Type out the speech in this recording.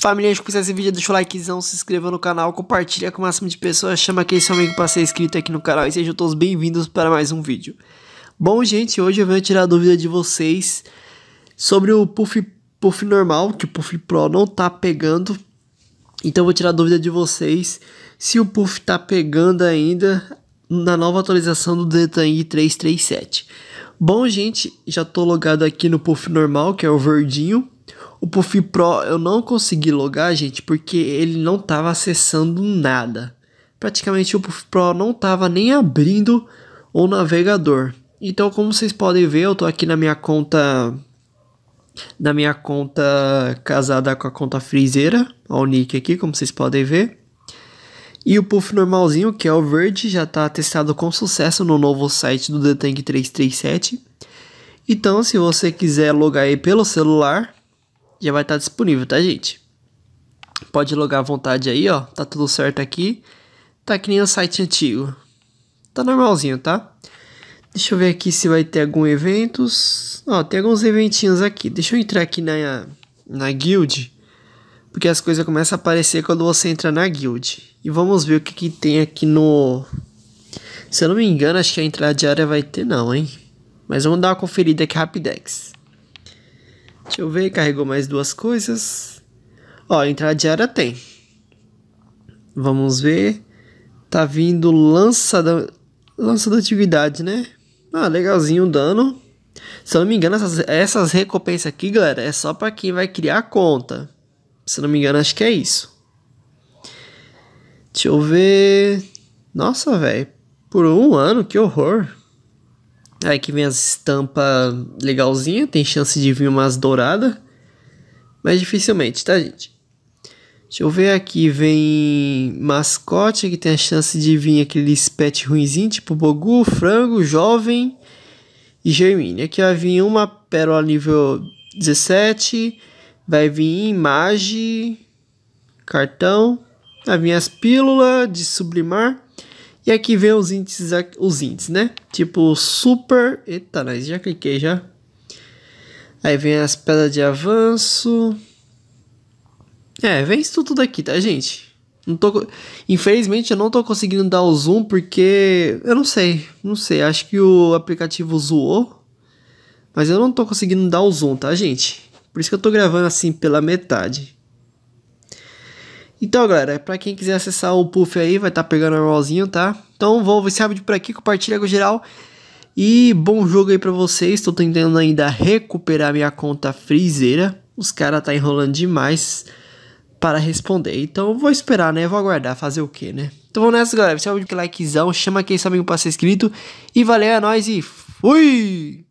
Família, se gostar esse vídeo, deixa o likezão, se inscreva no canal, compartilha com o máximo de pessoas, chama aquele seu amigo para ser inscrito aqui no canal e sejam todos bem-vindos para mais um vídeo. Bom, gente, hoje eu venho tirar a dúvida de vocês sobre o Puff, Puff normal, que o Puff Pro não tá pegando. Então eu vou tirar a dúvida de vocês se o Puff tá pegando ainda na nova atualização do Detain 337. Bom, gente, já tô logado aqui no Puff normal, que é o verdinho. O Puff Pro eu não consegui logar, gente, porque ele não estava acessando nada. Praticamente o Puff Pro não estava nem abrindo o navegador. Então, como vocês podem ver, eu tô aqui na minha conta na minha conta casada com a conta friseira, o nick aqui, como vocês podem ver. E o puff normalzinho, que é o verde, já está testado com sucesso no novo site do The Tank 337. Então, se você quiser logar aí pelo celular, já vai estar tá disponível, tá, gente? Pode logar à vontade aí, ó. Tá tudo certo aqui. Tá que nem o site antigo. Tá normalzinho, tá? Deixa eu ver aqui se vai ter algum eventos. Ó, tem alguns eventinhos aqui. Deixa eu entrar aqui na, na guild. Porque as coisas começam a aparecer quando você entra na guild. E vamos ver o que, que tem aqui no... Se eu não me engano, acho que a entrada diária vai ter não, hein? Mas vamos dar uma conferida aqui rapidex. Deixa eu ver, carregou mais duas coisas. Ó, entrada diária tem. Vamos ver. Tá vindo lança da, lança da antiguidade, né? Ah, legalzinho o dano. Se eu não me engano, essas, essas recompensas aqui, galera, é só para quem vai criar a conta. Se eu não me engano, acho que é isso. Deixa eu ver. Nossa, velho. Por um ano, que horror. Aí que vem as estampas legalzinha, tem chance de vir umas douradas. Mas dificilmente, tá, gente? Deixa eu ver aqui, vem mascote, que tem a chance de vir aqueles pet ruinzinho, tipo Bogu, Frango, Jovem e Germine. Aqui vai vir uma Pérola nível 17, vai vir imagem, cartão, vai vir as pílulas de sublimar e aqui vem os índices, os índices, né? Tipo super... Eita, nós já cliquei já. Aí vem as pedras de avanço. É, vem isso tudo aqui, tá, gente? Não tô, infelizmente eu não tô conseguindo dar o zoom porque eu não sei, não sei, acho que o aplicativo zoou, mas eu não tô conseguindo dar o zoom, tá, gente? Por isso que eu tô gravando assim pela metade. Então, galera, pra quem quiser acessar o Puff aí, vai estar tá pegando normalzinho, tá? Então, vou esse vídeo por aqui, compartilha com geral. E bom jogo aí pra vocês. Tô tentando ainda recuperar minha conta friseira. Os caras tá enrolando demais para responder. Então, vou esperar, né? Vou aguardar, fazer o quê, né? Então, vamos nessa, galera. Esse é o vídeo, likezão. Chama quem sabe amigo pra ser inscrito. E valeu, é nóis e fui!